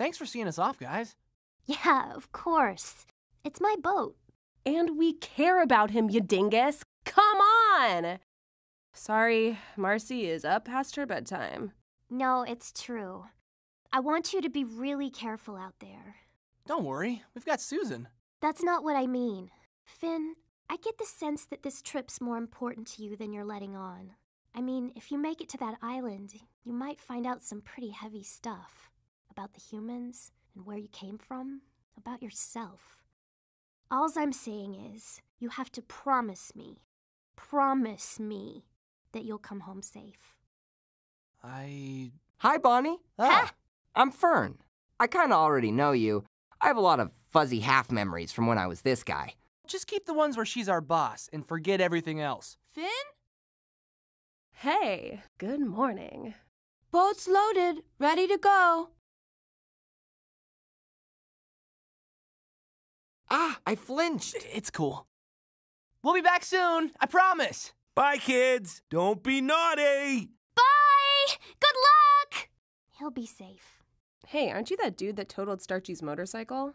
Thanks for seeing us off, guys. Yeah, of course. It's my boat. And we care about him, you dingus. Come on! Sorry, Marcy is up past her bedtime. No, it's true. I want you to be really careful out there. Don't worry, we've got Susan. That's not what I mean. Finn, I get the sense that this trip's more important to you than you're letting on. I mean, if you make it to that island, you might find out some pretty heavy stuff about the humans and where you came from, about yourself. Alls I'm saying is, you have to promise me, promise me that you'll come home safe. I. Hi, Bonnie. Ah, I'm Fern. I kinda already know you. I have a lot of fuzzy half memories from when I was this guy. Just keep the ones where she's our boss and forget everything else. Finn? Hey, good morning. Boat's loaded, ready to go. Ah, I flinched. It's cool. We'll be back soon, I promise. Bye, kids. Don't be naughty. Bye. Good luck. He'll be safe. Hey, aren't you that dude that totaled Starchy's motorcycle?